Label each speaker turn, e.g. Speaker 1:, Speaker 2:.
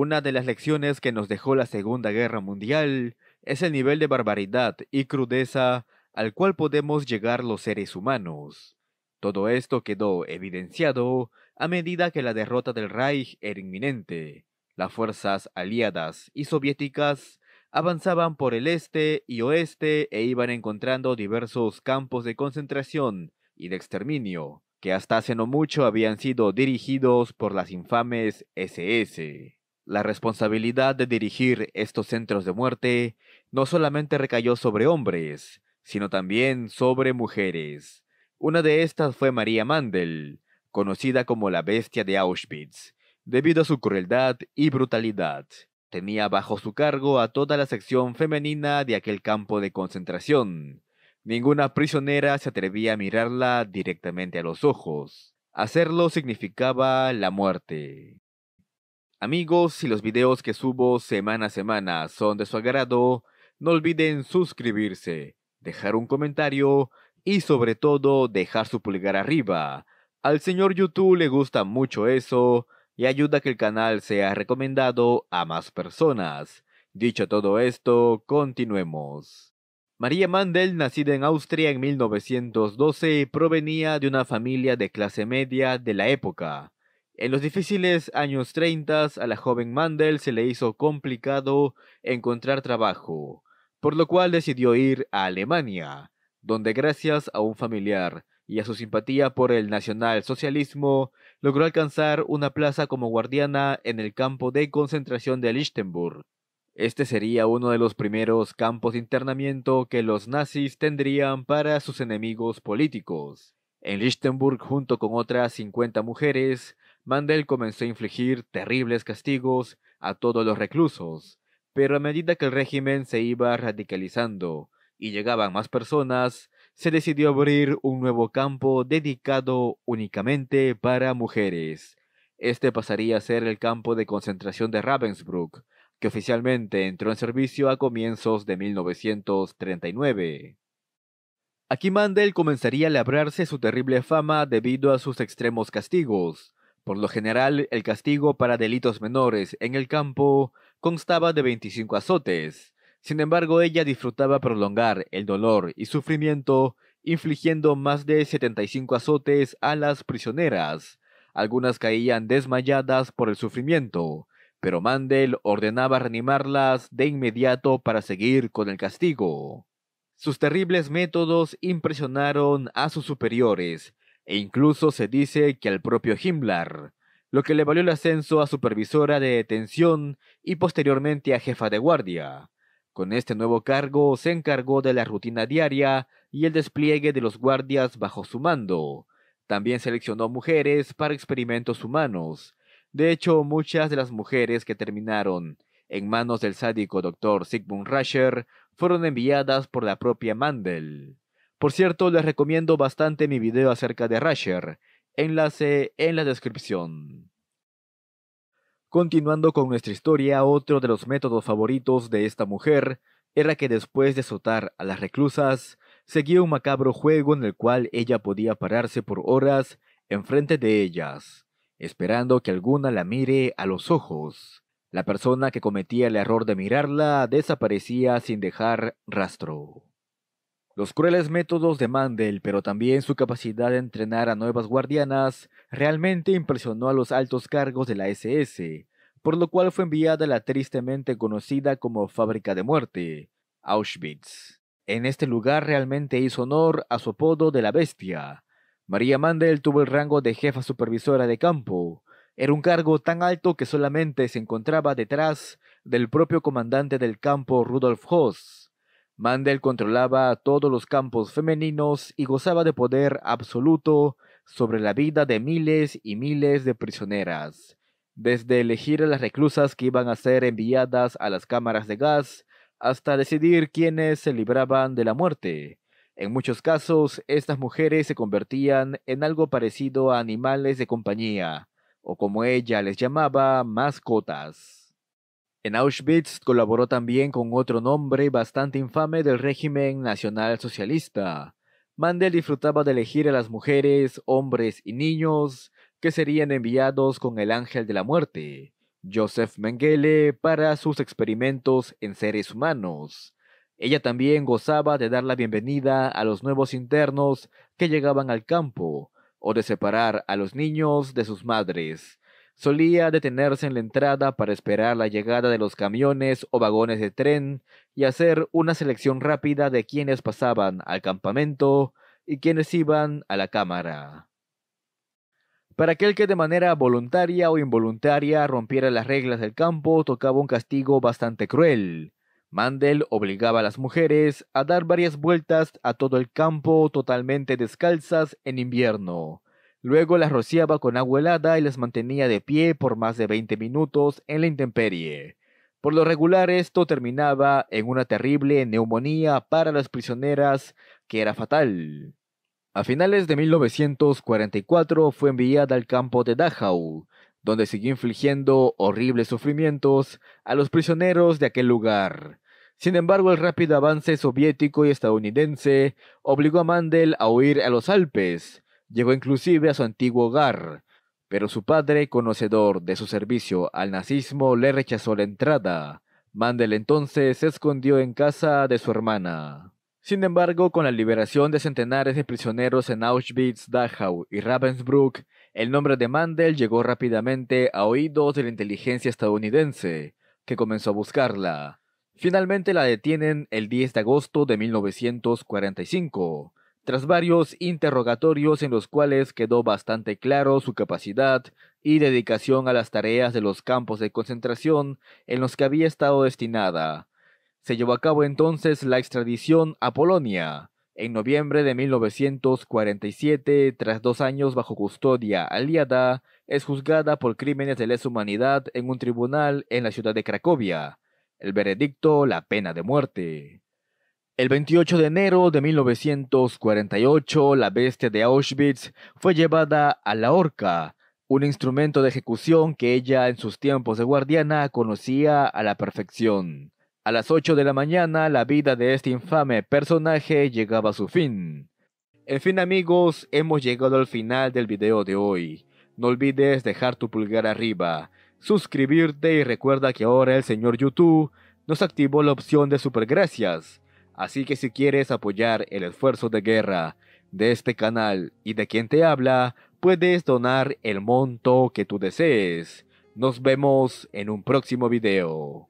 Speaker 1: Una de las lecciones que nos dejó la Segunda Guerra Mundial es el nivel de barbaridad y crudeza al cual podemos llegar los seres humanos. Todo esto quedó evidenciado a medida que la derrota del Reich era inminente. Las fuerzas aliadas y soviéticas avanzaban por el este y oeste e iban encontrando diversos campos de concentración y de exterminio, que hasta hace no mucho habían sido dirigidos por las infames SS. La responsabilidad de dirigir estos centros de muerte no solamente recayó sobre hombres, sino también sobre mujeres. Una de estas fue María Mandel, conocida como la bestia de Auschwitz, debido a su crueldad y brutalidad. Tenía bajo su cargo a toda la sección femenina de aquel campo de concentración. Ninguna prisionera se atrevía a mirarla directamente a los ojos. Hacerlo significaba la muerte. Amigos, si los videos que subo semana a semana son de su agrado, no olviden suscribirse, dejar un comentario y sobre todo dejar su pulgar arriba. Al señor YouTube le gusta mucho eso y ayuda a que el canal sea recomendado a más personas. Dicho todo esto, continuemos. María Mandel, nacida en Austria en 1912, provenía de una familia de clase media de la época. En los difíciles años 30 a la joven Mandel se le hizo complicado encontrar trabajo, por lo cual decidió ir a Alemania, donde gracias a un familiar y a su simpatía por el nacionalsocialismo, logró alcanzar una plaza como guardiana en el campo de concentración de Lichtenburg. Este sería uno de los primeros campos de internamiento que los nazis tendrían para sus enemigos políticos. En Lichtenburg, junto con otras 50 mujeres, Mandel comenzó a infligir terribles castigos a todos los reclusos, pero a medida que el régimen se iba radicalizando y llegaban más personas, se decidió abrir un nuevo campo dedicado únicamente para mujeres. Este pasaría a ser el campo de concentración de Ravensbrück, que oficialmente entró en servicio a comienzos de 1939. Aquí Mandel comenzaría a labrarse su terrible fama debido a sus extremos castigos, por lo general, el castigo para delitos menores en el campo constaba de 25 azotes. Sin embargo, ella disfrutaba prolongar el dolor y sufrimiento, infligiendo más de 75 azotes a las prisioneras. Algunas caían desmayadas por el sufrimiento, pero Mandel ordenaba reanimarlas de inmediato para seguir con el castigo. Sus terribles métodos impresionaron a sus superiores, e incluso se dice que al propio Himmler, lo que le valió el ascenso a supervisora de detención y posteriormente a jefa de guardia. Con este nuevo cargo se encargó de la rutina diaria y el despliegue de los guardias bajo su mando. También seleccionó mujeres para experimentos humanos. De hecho, muchas de las mujeres que terminaron en manos del sádico doctor Sigmund Rascher fueron enviadas por la propia Mandel. Por cierto, les recomiendo bastante mi video acerca de Rasher, enlace en la descripción. Continuando con nuestra historia, otro de los métodos favoritos de esta mujer era que después de azotar a las reclusas, seguía un macabro juego en el cual ella podía pararse por horas enfrente de ellas, esperando que alguna la mire a los ojos. La persona que cometía el error de mirarla desaparecía sin dejar rastro. Los crueles métodos de Mandel, pero también su capacidad de entrenar a nuevas guardianas, realmente impresionó a los altos cargos de la SS, por lo cual fue enviada a la tristemente conocida como Fábrica de Muerte, Auschwitz. En este lugar realmente hizo honor a su apodo de la bestia. María Mandel tuvo el rango de jefa supervisora de campo. Era un cargo tan alto que solamente se encontraba detrás del propio comandante del campo Rudolf Hoss. Mandel controlaba todos los campos femeninos y gozaba de poder absoluto sobre la vida de miles y miles de prisioneras, desde elegir a las reclusas que iban a ser enviadas a las cámaras de gas hasta decidir quiénes se libraban de la muerte. En muchos casos, estas mujeres se convertían en algo parecido a animales de compañía, o como ella les llamaba, mascotas. En Auschwitz colaboró también con otro nombre bastante infame del régimen nacional socialista. Mandel disfrutaba de elegir a las mujeres, hombres y niños que serían enviados con el ángel de la muerte, Joseph Mengele, para sus experimentos en seres humanos. Ella también gozaba de dar la bienvenida a los nuevos internos que llegaban al campo, o de separar a los niños de sus madres, Solía detenerse en la entrada para esperar la llegada de los camiones o vagones de tren y hacer una selección rápida de quienes pasaban al campamento y quienes iban a la cámara. Para aquel que de manera voluntaria o involuntaria rompiera las reglas del campo, tocaba un castigo bastante cruel. Mandel obligaba a las mujeres a dar varias vueltas a todo el campo totalmente descalzas en invierno, Luego las rociaba con agua helada y las mantenía de pie por más de 20 minutos en la intemperie. Por lo regular esto terminaba en una terrible neumonía para las prisioneras que era fatal. A finales de 1944 fue enviada al campo de Dachau, donde siguió infligiendo horribles sufrimientos a los prisioneros de aquel lugar. Sin embargo, el rápido avance soviético y estadounidense obligó a Mandel a huir a los Alpes, Llegó inclusive a su antiguo hogar, pero su padre, conocedor de su servicio al nazismo, le rechazó la entrada. Mandel entonces se escondió en casa de su hermana. Sin embargo, con la liberación de centenares de prisioneros en Auschwitz, Dachau y Ravensbrück, el nombre de Mandel llegó rápidamente a oídos de la inteligencia estadounidense, que comenzó a buscarla. Finalmente la detienen el 10 de agosto de 1945, tras varios interrogatorios en los cuales quedó bastante claro su capacidad y dedicación a las tareas de los campos de concentración en los que había estado destinada. Se llevó a cabo entonces la extradición a Polonia. En noviembre de 1947, tras dos años bajo custodia aliada, es juzgada por crímenes de lesa humanidad en un tribunal en la ciudad de Cracovia. El veredicto, la pena de muerte. El 28 de enero de 1948, la bestia de Auschwitz fue llevada a la horca, un instrumento de ejecución que ella en sus tiempos de guardiana conocía a la perfección. A las 8 de la mañana la vida de este infame personaje llegaba a su fin. En fin amigos, hemos llegado al final del video de hoy. No olvides dejar tu pulgar arriba, suscribirte y recuerda que ahora el señor YouTube nos activó la opción de super gracias Así que si quieres apoyar el esfuerzo de guerra de este canal y de quien te habla, puedes donar el monto que tú desees. Nos vemos en un próximo video.